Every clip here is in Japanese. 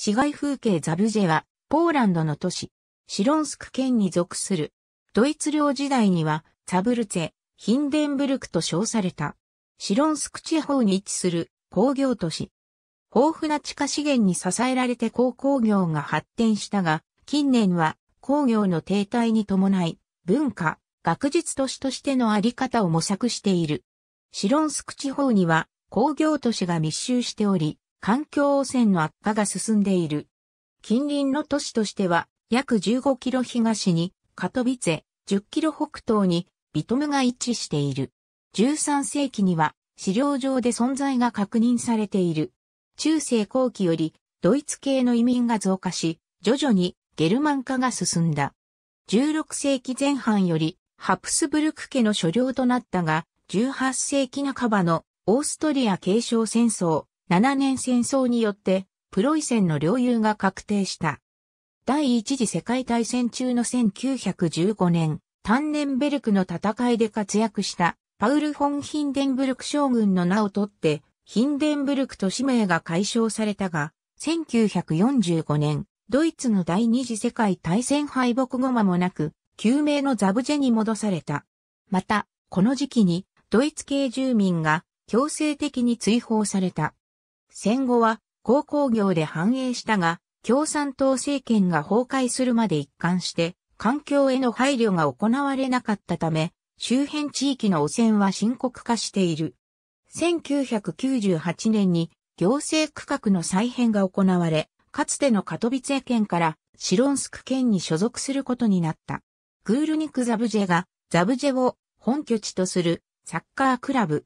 市街風景ザブジェは、ポーランドの都市、シロンスク県に属する。ドイツ領時代には、ザブルツェ、ヒンデンブルクと称された。シロンスク地方に位置する工業都市。豊富な地下資源に支えられて鉱工業が発展したが、近年は工業の停滞に伴い、文化、学術都市としてのあり方を模索している。シロンスク地方には工業都市が密集しており、環境汚染の悪化が進んでいる。近隣の都市としては、約15キロ東にカトビツェ、10キロ北東にビトムが一致している。13世紀には資料上で存在が確認されている。中世後期よりドイツ系の移民が増加し、徐々にゲルマン化が進んだ。16世紀前半よりハプスブルク家の所領となったが、18世紀半ばのオーストリア継承戦争、7年戦争によってプロイセンの領有が確定した。第一次世界大戦中の1915年、タンネンベルクの戦いで活躍したパウル・フォン・ヒンデンブルク将軍の名を取って、ヒンデンブルクと氏名が解消されたが、1945年、ドイツの第二次世界大戦敗北後間もなく、救命のザブジェに戻された。また、この時期に、ドイツ系住民が強制的に追放された。戦後は鉱工業で繁栄したが、共産党政権が崩壊するまで一貫して、環境への配慮が行われなかったため、周辺地域の汚染は深刻化している。1998年に行政区画の再編が行われ、かつてのカトビツェ県からシロンスク県に所属することになった。グールニク・ザブジェがザブジェを本拠地とするサッカークラブ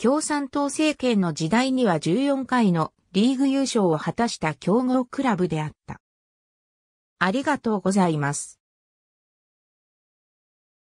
共産党政権の時代には14回のリーグ優勝を果たした強豪クラブであった。ありがとうございます。